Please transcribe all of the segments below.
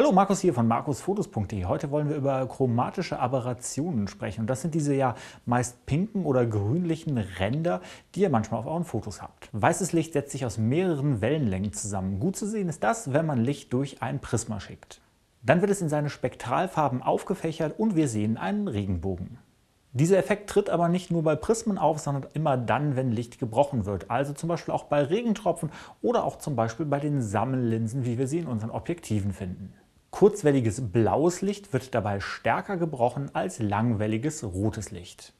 Hallo, Markus hier von markusfotos.de. Heute wollen wir über chromatische Aberrationen sprechen. Und das sind diese ja meist pinken oder grünlichen Ränder, die ihr manchmal auf euren Fotos habt. Weißes Licht setzt sich aus mehreren Wellenlängen zusammen. Gut zu sehen ist das, wenn man Licht durch ein Prisma schickt. Dann wird es in seine Spektralfarben aufgefächert und wir sehen einen Regenbogen. Dieser Effekt tritt aber nicht nur bei Prismen auf, sondern immer dann, wenn Licht gebrochen wird, also zum Beispiel auch bei Regentropfen oder auch zum Beispiel bei den Sammellinsen, wie wir sie in unseren Objektiven finden. Kurzwelliges blaues Licht wird dabei stärker gebrochen als langwelliges rotes Licht.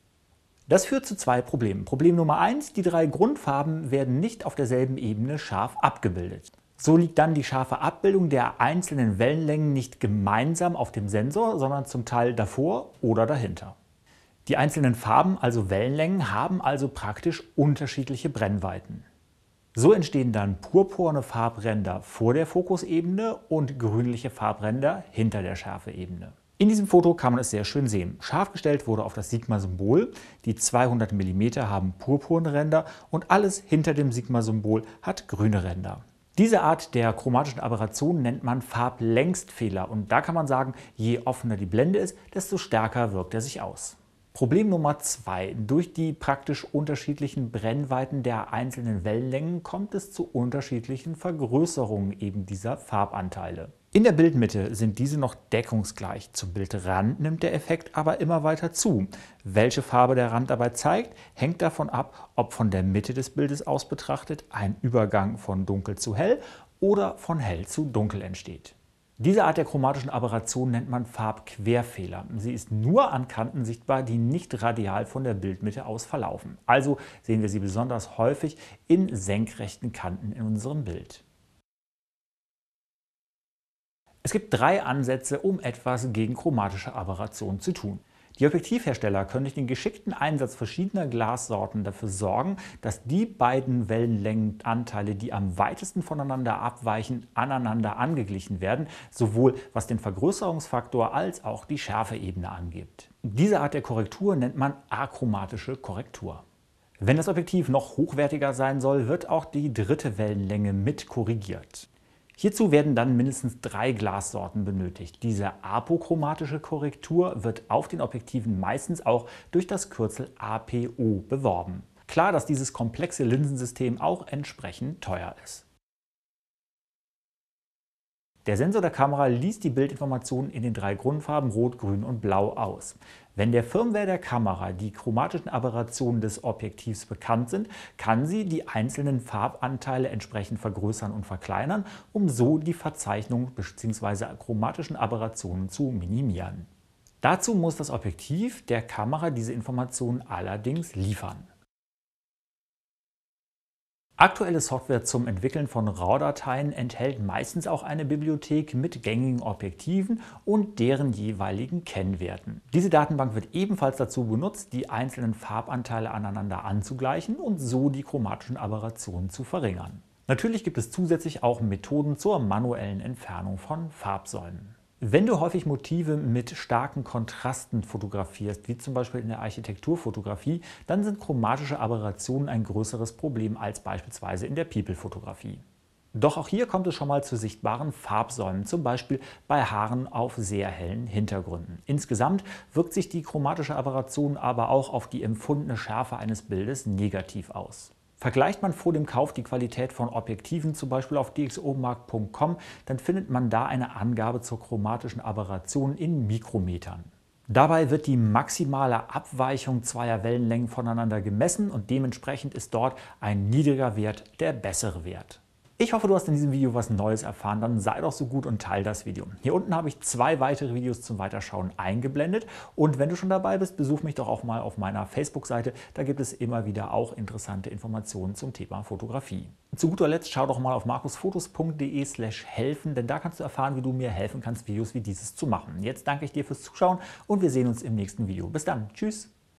Das führt zu zwei Problemen. Problem Nummer eins: Die drei Grundfarben werden nicht auf derselben Ebene scharf abgebildet. So liegt dann die scharfe Abbildung der einzelnen Wellenlängen nicht gemeinsam auf dem Sensor, sondern zum Teil davor oder dahinter. Die einzelnen Farben, also Wellenlängen, haben also praktisch unterschiedliche Brennweiten. So entstehen dann purpurne Farbränder vor der Fokusebene und grünliche Farbränder hinter der Schärfeebene. In diesem Foto kann man es sehr schön sehen. Scharf gestellt wurde auf das Sigma-Symbol, die 200 mm haben purpurne Ränder und alles hinter dem Sigma-Symbol hat grüne Ränder. Diese Art der chromatischen Aberration nennt man Farblängstfehler und da kann man sagen, je offener die Blende ist, desto stärker wirkt er sich aus. Problem Nummer zwei. Durch die praktisch unterschiedlichen Brennweiten der einzelnen Wellenlängen kommt es zu unterschiedlichen Vergrößerungen eben dieser Farbanteile. In der Bildmitte sind diese noch deckungsgleich. Zum Bildrand nimmt der Effekt aber immer weiter zu. Welche Farbe der Rand dabei zeigt, hängt davon ab, ob von der Mitte des Bildes aus betrachtet ein Übergang von dunkel zu hell oder von hell zu dunkel entsteht. Diese Art der chromatischen Aberration nennt man Farbquerfehler. Sie ist nur an Kanten sichtbar, die nicht radial von der Bildmitte aus verlaufen. Also sehen wir sie besonders häufig in senkrechten Kanten in unserem Bild. Es gibt drei Ansätze, um etwas gegen chromatische Aberration zu tun. Die Objektivhersteller können durch den geschickten Einsatz verschiedener Glassorten dafür sorgen, dass die beiden Wellenlängenanteile, die am weitesten voneinander abweichen, aneinander angeglichen werden, sowohl was den Vergrößerungsfaktor als auch die Schärfeebene angibt. Diese Art der Korrektur nennt man achromatische Korrektur. Wenn das Objektiv noch hochwertiger sein soll, wird auch die dritte Wellenlänge mit korrigiert. Hierzu werden dann mindestens drei Glassorten benötigt. Diese apochromatische Korrektur wird auf den Objektiven meistens auch durch das Kürzel APO beworben. Klar, dass dieses komplexe Linsensystem auch entsprechend teuer ist. Der Sensor der Kamera liest die Bildinformationen in den drei Grundfarben Rot, Grün und Blau aus. Wenn der Firmware der Kamera die chromatischen Aberrationen des Objektivs bekannt sind, kann sie die einzelnen Farbanteile entsprechend vergrößern und verkleinern, um so die Verzeichnung bzw. chromatischen Aberrationen zu minimieren. Dazu muss das Objektiv der Kamera diese Informationen allerdings liefern. Aktuelle Software zum Entwickeln von RAW-Dateien enthält meistens auch eine Bibliothek mit gängigen Objektiven und deren jeweiligen Kennwerten. Diese Datenbank wird ebenfalls dazu benutzt, die einzelnen Farbanteile aneinander anzugleichen und so die chromatischen Aberrationen zu verringern. Natürlich gibt es zusätzlich auch Methoden zur manuellen Entfernung von Farbsäumen. Wenn du häufig Motive mit starken Kontrasten fotografierst, wie zum Beispiel in der Architekturfotografie, dann sind chromatische Aberrationen ein größeres Problem als beispielsweise in der People-Fotografie. Doch auch hier kommt es schon mal zu sichtbaren Farbsäumen, zum Beispiel bei Haaren auf sehr hellen Hintergründen. Insgesamt wirkt sich die chromatische Aberration aber auch auf die empfundene Schärfe eines Bildes negativ aus. Vergleicht man vor dem Kauf die Qualität von Objektiven, zum Beispiel auf dxomarkt.com, dann findet man da eine Angabe zur chromatischen Aberration in Mikrometern. Dabei wird die maximale Abweichung zweier Wellenlängen voneinander gemessen und dementsprechend ist dort ein niedriger Wert der bessere Wert. Ich hoffe, du hast in diesem Video was Neues erfahren. Dann sei doch so gut und teile das Video. Hier unten habe ich zwei weitere Videos zum Weiterschauen eingeblendet. Und wenn du schon dabei bist, besuch mich doch auch mal auf meiner Facebook-Seite. Da gibt es immer wieder auch interessante Informationen zum Thema Fotografie. Zu guter Letzt schau doch mal auf markusfotos.de slash helfen, denn da kannst du erfahren, wie du mir helfen kannst, Videos wie dieses zu machen. Jetzt danke ich dir fürs Zuschauen und wir sehen uns im nächsten Video. Bis dann. Tschüss.